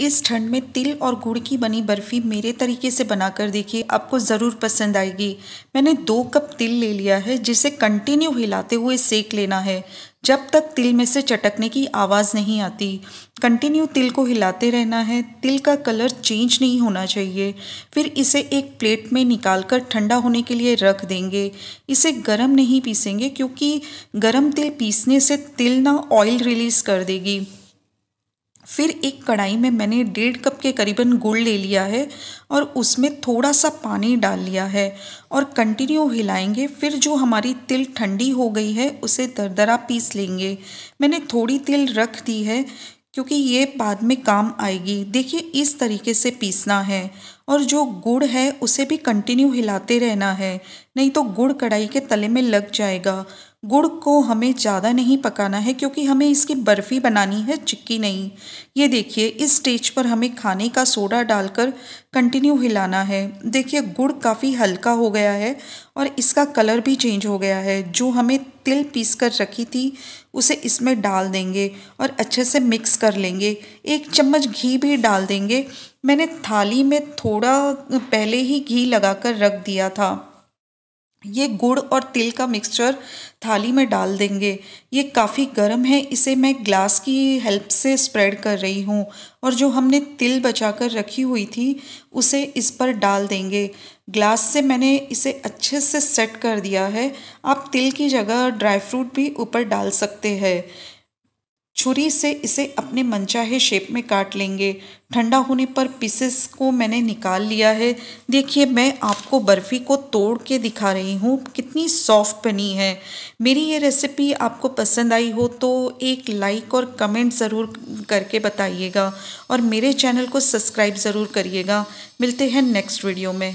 इस ठंड में तिल और गुड़ की बनी बर्फ़ी मेरे तरीके से बनाकर देखिए आपको ज़रूर पसंद आएगी मैंने दो कप तिल ले लिया है जिसे कंटिन्यू हिलाते हुए सेक लेना है जब तक तिल में से चटकने की आवाज़ नहीं आती कंटिन्यू तिल को हिलाते रहना है तिल का कलर चेंज नहीं होना चाहिए फिर इसे एक प्लेट में निकाल कर ठंडा होने के लिए रख देंगे इसे गरम नहीं पीसेंगे क्योंकि गरम तिल पीसने से तिल ना ऑयल रिलीज़ कर देगी फिर एक कढ़ाई में मैंने डेढ़ कप के करीबन गुड़ ले लिया है और उसमें थोड़ा सा पानी डाल लिया है और कंटिन्यू हिलाएंगे फिर जो हमारी तिल ठंडी हो गई है उसे दरदरा पीस लेंगे मैंने थोड़ी तिल रख दी है क्योंकि ये बाद में काम आएगी देखिए इस तरीके से पीसना है और जो गुड़ है उसे भी कंटिन्यू हिलाते रहना है नहीं तो गुड़ कढ़ाई के तले में लग जाएगा गुड़ को हमें ज़्यादा नहीं पकाना है क्योंकि हमें इसकी बर्फ़ी बनानी है चिक्की नहीं ये देखिए इस स्टेज पर हमें खाने का सोडा डालकर कंटिन्यू हिलाना है देखिए गुड़ काफ़ी हल्का हो गया है और इसका कलर भी चेंज हो गया है जो हमें तिल पीस कर रखी थी उसे इसमें डाल देंगे और अच्छे से मिक्स कर लेंगे एक चम्मच घी भी डाल देंगे मैंने थाली में थोड़ा पहले ही घी लगा रख दिया था ये गुड़ और तिल का मिक्सचर थाली में डाल देंगे ये काफ़ी गर्म है इसे मैं ग्लास की हेल्प से स्प्रेड कर रही हूँ और जो हमने तिल बचा कर रखी हुई थी उसे इस पर डाल देंगे ग्लास से मैंने इसे अच्छे से सेट कर दिया है आप तिल की जगह ड्राई फ्रूट भी ऊपर डाल सकते हैं छुरी से इसे अपने मनचाहे शेप में काट लेंगे ठंडा होने पर पीसेस को मैंने निकाल लिया है देखिए मैं आपको बर्फ़ी को तोड़ के दिखा रही हूँ कितनी सॉफ्ट बनी है मेरी ये रेसिपी आपको पसंद आई हो तो एक लाइक और कमेंट ज़रूर करके बताइएगा और मेरे चैनल को सब्सक्राइब ज़रूर करिएगा मिलते हैं नेक्स्ट वीडियो में